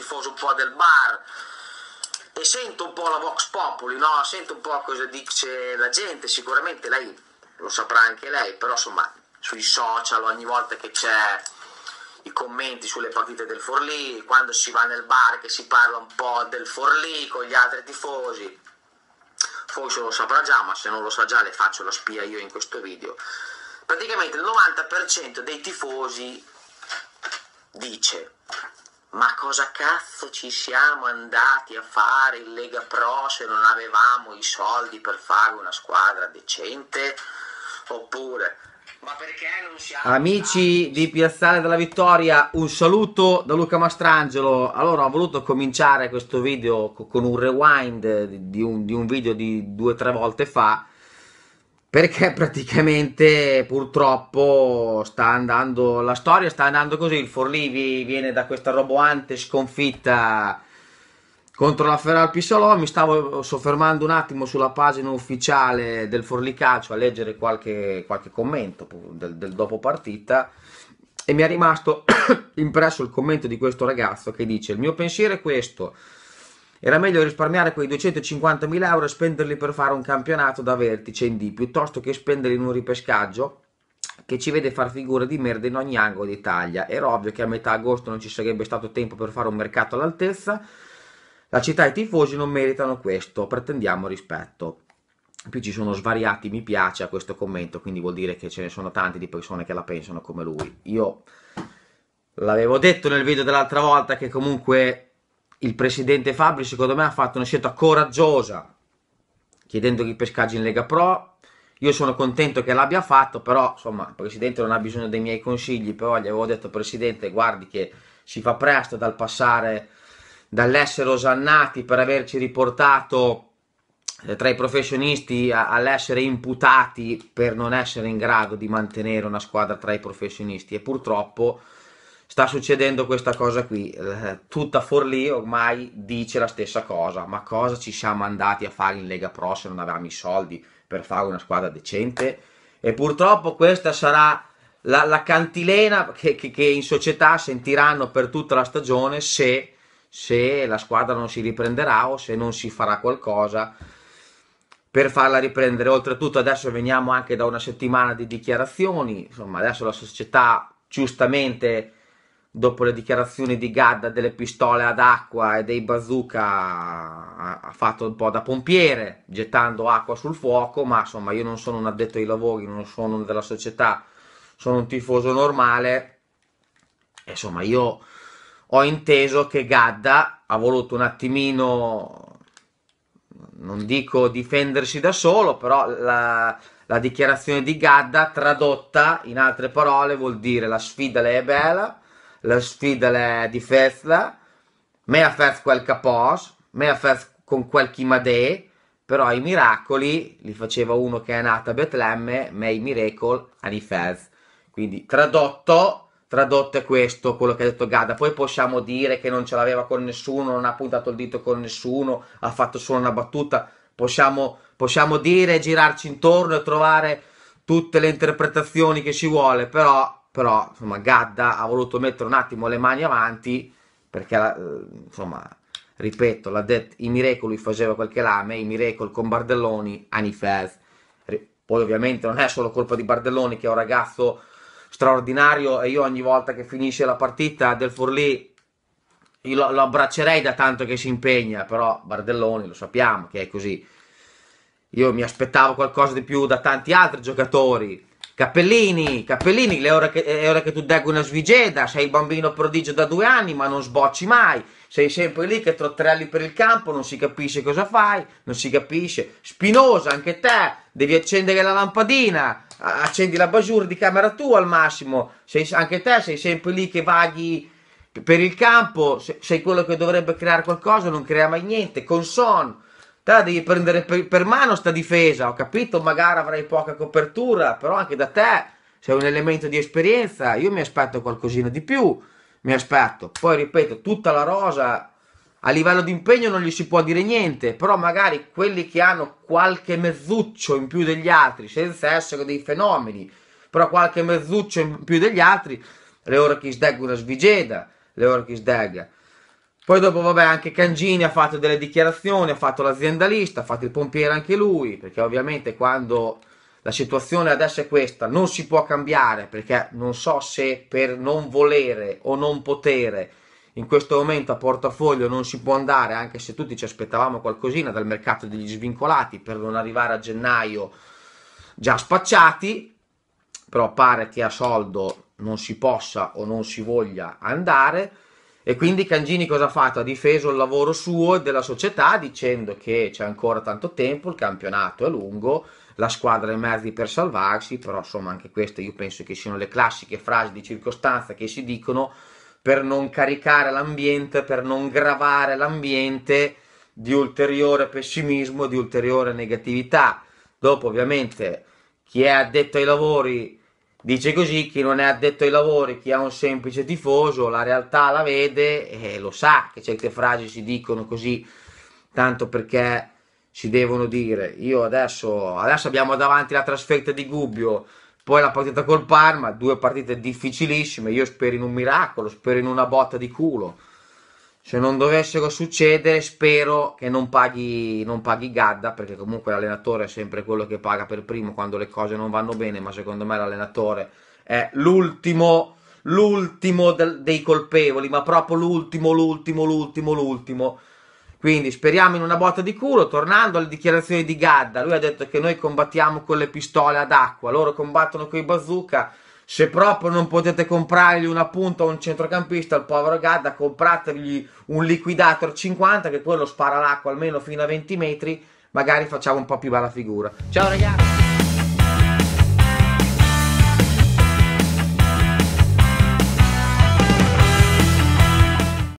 tifoso un po' del bar e sento un po' la Vox Populi, no? sento un po' cosa dice la gente, sicuramente lei lo saprà anche lei, però insomma sui social ogni volta che c'è i commenti sulle partite del Forlì, quando si va nel bar che si parla un po' del Forlì con gli altri tifosi, forse lo saprà già, ma se non lo sa già le faccio la spia io in questo video. Praticamente il 90% dei tifosi dice ma cosa cazzo ci siamo andati a fare in Lega Pro se non avevamo i soldi per fare una squadra decente? Oppure, ma perché non siamo... Amici di Piazzale della Vittoria, un saluto da Luca Mastrangelo. Allora, ho voluto cominciare questo video con un rewind di un, di un video di due o tre volte fa perché praticamente purtroppo sta andando la storia sta andando così il Forlivi viene da questa roboante sconfitta contro la Ferral Pissolò mi stavo soffermando un attimo sulla pagina ufficiale del Forlì Calcio a leggere qualche, qualche commento del, del dopo partita e mi è rimasto impresso il commento di questo ragazzo che dice il mio pensiero è questo era meglio risparmiare quei 250.000 euro e spenderli per fare un campionato da vertice in D piuttosto che spenderli in un ripescaggio che ci vede far figura di merda in ogni angolo d'Italia. Era ovvio che a metà agosto non ci sarebbe stato tempo per fare un mercato all'altezza. La città e i tifosi non meritano questo, pretendiamo rispetto. In più ci sono svariati mi piace a questo commento, quindi vuol dire che ce ne sono tante di persone che la pensano come lui. Io l'avevo detto nel video dell'altra volta che comunque il presidente Fabri secondo me ha fatto una scelta coraggiosa chiedendo il pescaggio in Lega Pro. Io sono contento che l'abbia fatto, però insomma il presidente non ha bisogno dei miei consigli, però gli avevo detto presidente guardi che si fa presto dal passare dall'essere osannati per averci riportato eh, tra i professionisti all'essere imputati per non essere in grado di mantenere una squadra tra i professionisti e purtroppo sta succedendo questa cosa qui, eh, tutta Forlì ormai dice la stessa cosa, ma cosa ci siamo andati a fare in Lega Pro se non avevamo i soldi per fare una squadra decente? E purtroppo questa sarà la, la cantilena che, che, che, in società sentiranno per tutta la stagione se, se la squadra non si riprenderà o se non si farà qualcosa per farla riprendere. Oltretutto adesso veniamo anche da una settimana di dichiarazioni, insomma adesso la società giustamente dopo le dichiarazioni di Gadda delle pistole ad acqua e dei bazooka ha fatto un po' da pompiere, gettando acqua sul fuoco, ma insomma io non sono un addetto ai lavori, non sono della società, sono un tifoso normale. E, insomma io ho inteso che Gadda ha voluto un attimino, non dico difendersi da solo, però la, la dichiarazione di Gadda tradotta in altre parole vuol dire la sfida lei è bella la sfida di Fezla, me ha fatto quel capos, me ha fatto con quel chimadè, però i miracoli li faceva uno che è nato a Betlemme, ma i miracoli a Nifez. Quindi tradotto, tradotto è questo quello che ha detto Gadda. Poi possiamo dire che non ce l'aveva con nessuno, non ha puntato il dito con nessuno, ha fatto solo una battuta. Possiamo, possiamo dire, girarci intorno e trovare tutte le interpretazioni che ci vuole, però però insomma Gadda ha voluto mettere un attimo le mani avanti perché eh, insomma ripeto l'ha detto i miracoli faceva qualche l'ame i miracoli con Bardelloni Anifez poi ovviamente non è solo colpa di Bardelloni che è un ragazzo straordinario e io ogni volta che finisce la partita del Forlì lo, lo abbraccerei da tanto che si impegna però Bardelloni lo sappiamo che è così io mi aspettavo qualcosa di più da tanti altri giocatori Cappellini, Cappellini, è ora che, è ora che tu degui una svigeda, sei il bambino prodigio da due anni ma non sbocci mai, sei sempre lì che trotterelli per il campo, non si capisce cosa fai, non si capisce. Spinosa, anche te, devi accendere la lampadina, accendi la basura di camera tua al massimo, sei, anche te sei sempre lì che vaghi per il campo, sei quello che dovrebbe creare qualcosa, non crea mai niente. Con Son, Te la devi prendere per, per mano sta difesa. Ho capito, magari avrai poca copertura, però anche da te c'è un elemento di esperienza. Io mi aspetto qualcosina di più. Mi aspetto. Poi ripeto, tutta la rosa a livello di impegno non gli si può dire niente, però magari quelli che hanno qualche mezzuccio in più degli altri, senza essere dei fenomeni, però qualche mezzuccio in più degli altri, le ora che sdeggo una svigeda, le ora che sdegga. Poi dopo, vabbè, anche Cangini ha fatto delle dichiarazioni, ha fatto l'aziendalista, ha fatto il pompiere anche lui, perché ovviamente quando la situazione adesso è questa, non si può cambiare, perché non so se per non volere o non potere, in questo momento a portafoglio non si può andare, anche se tutti ci aspettavamo qualcosina dal mercato degli svincolati per non arrivare a gennaio già spacciati, però pare che a soldo non si possa o non si voglia andare. E quindi Cangini cosa ha fatto? Ha difeso il lavoro suo e della società dicendo che c'è ancora tanto tempo, il campionato è lungo, la squadra ha i mezzi per salvarsi, però insomma anche queste io penso che siano le classiche frasi di circostanza che si dicono per non caricare l'ambiente, per non gravare l'ambiente di ulteriore pessimismo, di ulteriore negatività. Dopo ovviamente chi è addetto ai lavori Dice così chi non è addetto ai lavori, chi è un semplice tifoso, la realtà la vede e lo sa che certe frasi si dicono così tanto perché si devono dire. Io adesso, adesso abbiamo davanti la trasferta di Gubbio, poi la partita col Parma, due partite difficilissime, io spero in un miracolo, spero in una botta di culo se non dovessero succedere, spero che non paghi, non paghi Gadda, perché comunque l'allenatore è sempre quello che paga per primo quando le cose non vanno bene, ma secondo me l'allenatore è l'ultimo, l'ultimo dei colpevoli, ma proprio l'ultimo, l'ultimo, l'ultimo, l'ultimo. Quindi speriamo in una botta di culo, tornando alle dichiarazioni di Gadda, lui ha detto che noi combattiamo con le pistole ad acqua, loro combattono con i bazooka, se proprio non potete comprargli una punta o un centrocampista, al povero Gadda, comprategli un liquidator 50 che quello spara l'acqua almeno fino a 20 metri, magari facciamo un po' più bella figura. Ciao ragazzi!